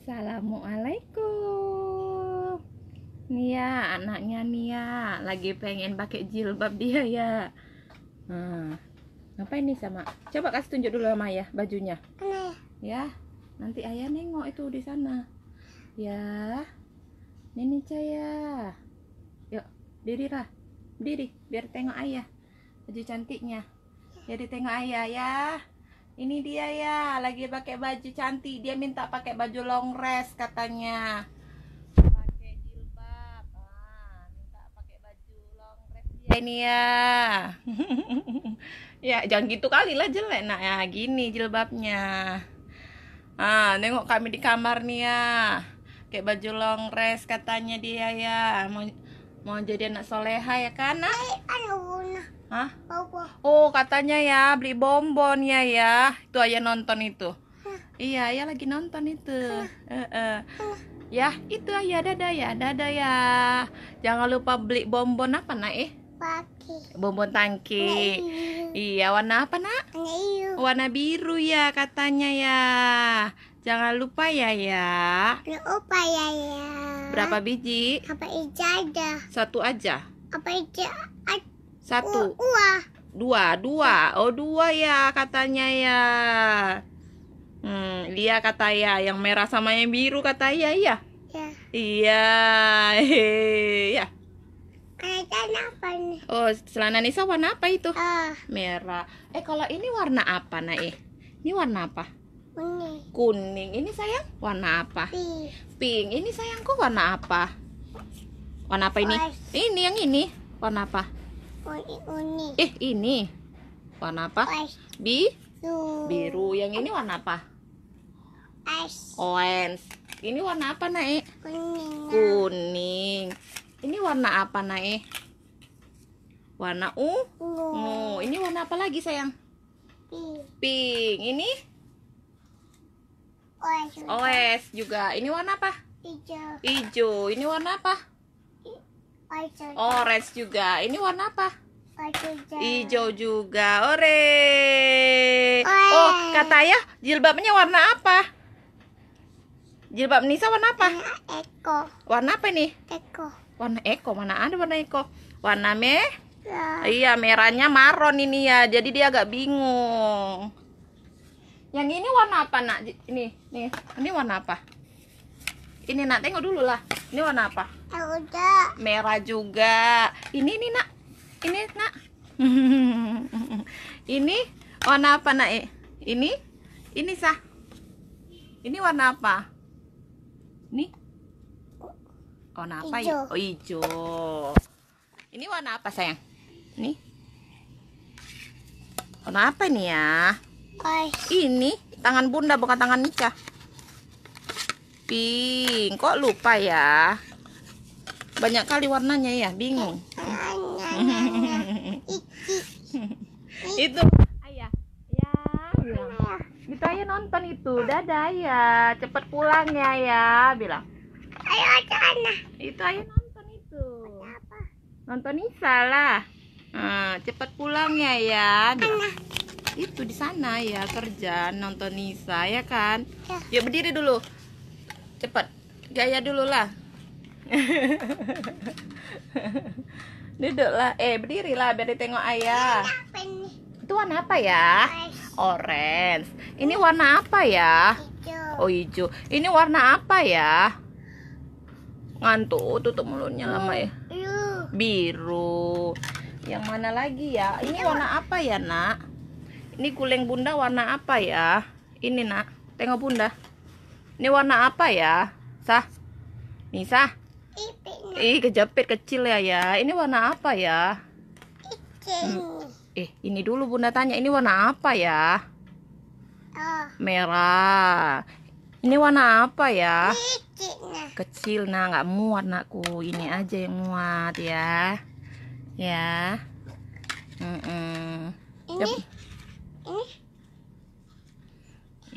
Assalamualaikum Nia anaknya Nia lagi pengen pakai jilbab dia ya hmm. ngapain nih sama coba kasih tunjuk dulu sama ayah bajunya Aneh. ya nanti ayah nengok itu di sana ya Nini Caya yuk lah diri biar tengok ayah baju cantiknya jadi tengok ayah ya ini dia ya lagi pakai baju cantik dia minta pakai baju long dress katanya pakai jilbab ah, minta pakai baju long dress dia ini ya ya jangan gitu kali lah jelek nak ya gini jilbabnya ah nengok kami di kamar nih ya kayak baju long dress katanya dia ya mau mau jadi anak soleha ya kan nak? Eh, Hah? Oh, katanya ya beli bonbonnya ya. ya. Itu aja nonton itu. Iya, ya lagi nonton itu. Eh, Ya, itu ayah dadah ya, dadah ya. Jangan lupa beli bonbon apa, Nak? Eh? Tangki. Bonbon tangki. Iya. iya, warna apa, Nak? Iya. Warna, biru ya katanya ya. Jangan lupa ya ya. Lupa ya ya. Berapa biji? Apa aja ada? Satu aja. Apa aja? Satu. Dua. Dua, dua. Oh, dua ya katanya ya. Hmm, dia kata ya yang merah sama yang biru kata ya iya ya. Iya. Iya. Celana apa nih? Oh, celana Nisa warna apa itu? Uh. Merah. Eh, kalau ini warna apa, Nae? Ini warna apa? Kuning. Kuning. Ini sayang warna apa? Pink. Pink. Ini sayangku warna apa? Warna apa ini? Ini yang ini. Warna apa? ini. Eh, ini. Warna apa? Bi? Biru. Biru. Yang ini warna apa? Orange. Ini warna apa, Nae? Kuning. Kuning. Ini warna apa, Nae? Warna u? Ungu. ini warna apa lagi, sayang? Pink. Ini? Orange. Orange juga. Ini warna apa? Hijau. Hijau. Ini warna apa? Orange juga. Ini warna apa? Hijau juga. Ore. Oh, kata ya. jilbabnya warna apa? Jilbab Nisa warna apa? Warna eko. Warna apa ini? Eko. Warna eko. Mana ada warna eko? Warna merah. Ya. Iya, merahnya maron ini ya. Jadi dia agak bingung. Yang ini warna apa, Nak? Ini, nih. Ini warna apa? ini nak tengok dulu lah ini warna apa udah merah juga ini nih nak ini nak ini warna apa nak eh? ini ini sah ini warna apa Ini warna apa ya oh hijau ini warna apa sayang Ini warna apa nih ya Oi. ini tangan bunda bukan tangan Nica pink kok lupa ya banyak kali warnanya ya bingung itu ayah ya kita ya nonton itu dadah ya cepet pulang ya ya bilang ayo anak itu ayah nonton itu nonton Isa lah hmm, cepet pulang ya ya itu di sana ya kerja nonton Nisa ya kan ya. yuk berdiri dulu cepat gaya dulu lah duduklah eh berdirilah biar ditengok ayah itu warna apa ya orange ini warna apa ya oh hijau ini warna apa ya ngantuk oh, tutup mulutnya lama ya biru yang mana lagi ya ini warna apa ya nak ini kuleng bunda warna apa ya ini nak tengok bunda ini warna apa ya? Sah? Nisa? Ih, kejepit kecil ya ya. Ini warna apa ya? Hmm. Eh, ini dulu Bunda tanya, ini warna apa ya? Oh. Merah. Ini warna apa ya? Kecil nah, nggak muat nakku. Ini aja yang muat ya. Ya. Mm -mm. Ini. Yep. Ini.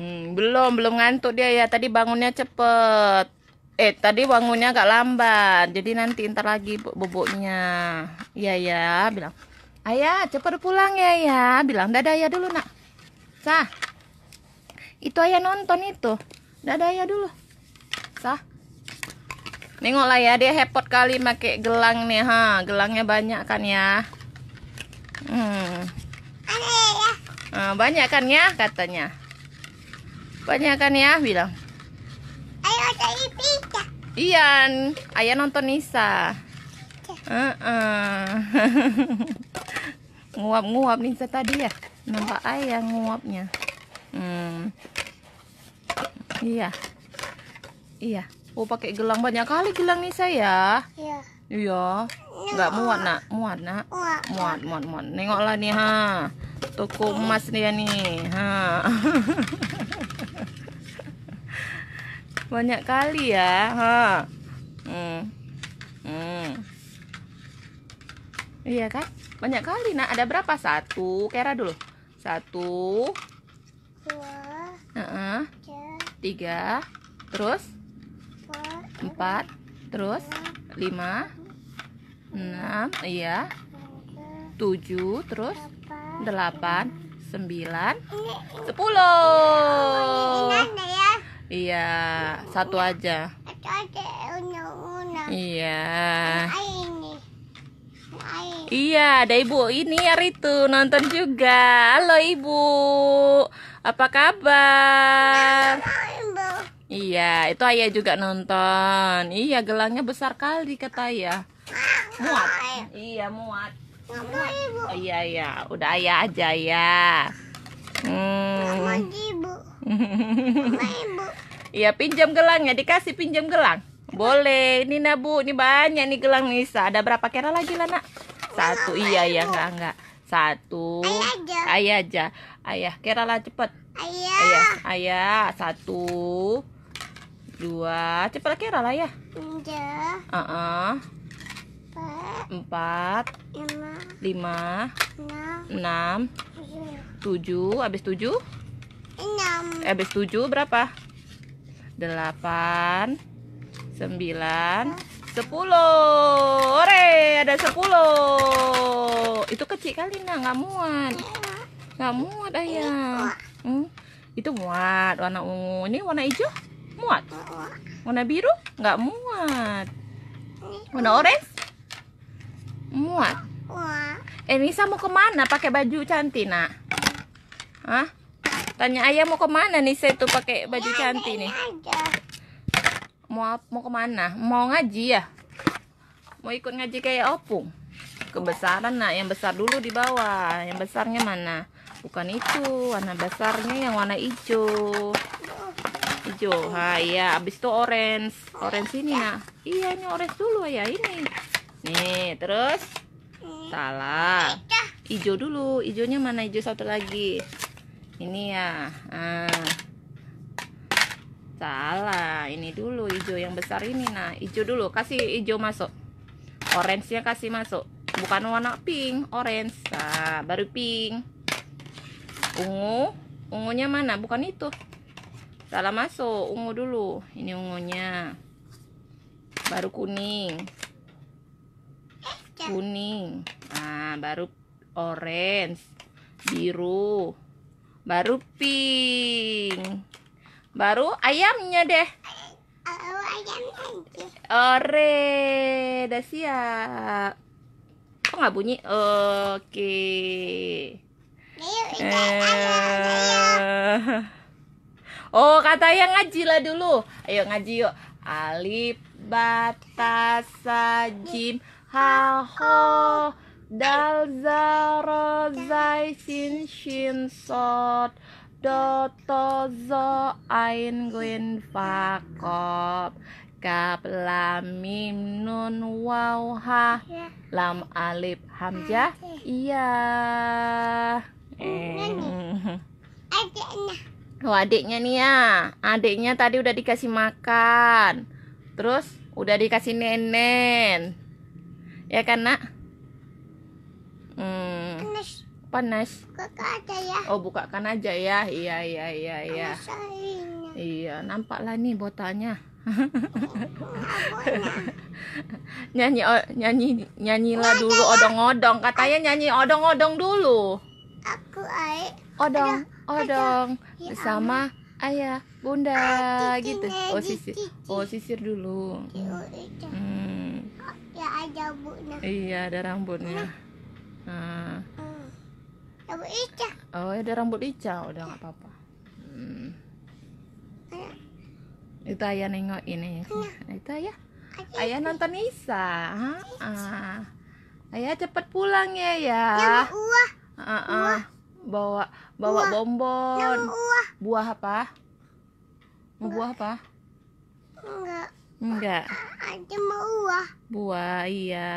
Hmm, belum, belum ngantuk dia ya. Tadi bangunnya cepet. Eh, tadi bangunnya agak lambat. Jadi nanti ntar lagi boboknya. Iya ya, bilang. Ayah, cepet pulang ya ya. Bilang dadah ya dulu nak. Sah. Itu ayah nonton itu. Dadah ya dulu. Sah. Nengoklah ya, dia hepot kali pakai gelang nih ha. Gelangnya banyak kan ya. Hmm. Ya, ya. Ah, banyak kan ya katanya banyak kan ya bilang ayo cari pizza Ian ayah nonton Nisa iya. nguap-nguap Nisa tadi ya nampak ayah nguapnya hmm. iya iya oh pakai gelang banyak kali gelang Nisa ya iya iya nggak muat nak muat nak muat muat muat, muat. nengoklah nih ha toko emas dia nih ha banyak kali ya ha hmm. Hmm. iya kan banyak kali nak ada berapa satu kera dulu satu dua uh -uh. tiga terus empat terus lima enam iya tujuh terus delapan sembilan sepuluh kan ya? Iya, satu aja. Iya. Iya, ada ibu ini itu nonton juga. Halo ibu, apa kabar? Iya, itu ayah juga nonton. Iya, gelangnya besar kali kata ayah. Muat. Iya, muat. iya, iya. Udah ayah aja ya. Hmm. ibu. Iya pinjam gelang ya dikasih pinjam gelang. Boleh. Nina bu, ini banyak nih gelang Nisa. Ada berapa kira lagi lah nak? Satu. Iya ya enggak enggak. Satu. Ayah aja. Ayah kira lah cepet. Ayah. Ayah. Satu. Dua. Cepet kira lah ya. Tiga. Uh -uh. Empat. Lima. Enam. Tujuh. Habis tujuh. 6 eh, habis 7 berapa? 8 9 10 Ore, ada 10 Itu kecil kali, nah, gak muat Gak muat, ayah hmm? Itu muat, warna ungu Ini warna hijau, muat Warna biru, Gak muat Warna orange Muat Eh, Nisa mau kemana pakai baju cantik, nak? Hah? Tanya ayah mau kemana nih saya tuh pakai baju cantik nih. Mau mau kemana? Mau ngaji ya? Mau ikut ngaji kayak opung? Kebesaran nak yang besar dulu di bawah. Yang besarnya mana? Bukan itu, warna besarnya yang warna hijau. Hijau. Ha iya, abis itu orange. Orange ini nak. Iya, ini orange dulu ya ini. Nih, terus salah. Hijau dulu. Hijaunya mana? Hijau satu lagi ini ya nah, salah ini dulu hijau yang besar ini nah hijau dulu kasih hijau masuk orange nya kasih masuk bukan warna pink orange nah, baru pink ungu ungunya mana bukan itu salah masuk ungu dulu ini ungunya baru kuning kuning nah baru orange biru baru pink baru ayamnya deh ore udah siap kok nggak bunyi oke eh. oh kata yang ngaji lah dulu ayo ngaji yuk alif batas sajim ha ho Dal zara zai sin shin sot Do to zo ain fa kop Kap lam mim nun waw ha ya. Lam alif hamzah Iya eh. Oh adiknya nih ya Adiknya tadi udah dikasih makan Terus udah dikasih nenen Ya kan nak? Hmm. Panas. Buka aja ya. Oh, bukakan aja ya. Iya, iya, iya, iya. Iya, nampaklah nih botanya nyanyi nyanyi oh, nyanyi nyanyilah Nggak dulu odong-odong katanya nyanyi odong-odong dulu aku ai. odong odong bersama ya ayah bunda gitu oh sisir oh sisir dulu hmm. ya ada rambutnya iya ada rambutnya nah hijau. Oh, ada ya rambut hijau, udah nggak apa-apa. Hmm. Itu ayah nengok ini. Ayah. Itu ayah. Ayah, ayah nonton Isa. Ayah cepet pulang ya ya. Uah. Uh -uh. Bawa bawa uah. bonbon. Uah. Buah apa? Mau buah apa? Enggak. Enggak. Ada mau buah. Buah iya.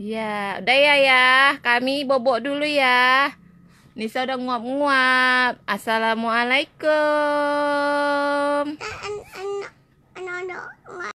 Ya, udah ya ya. Kami bobok dulu ya. Nisa udah nguap-nguap. Assalamualaikum.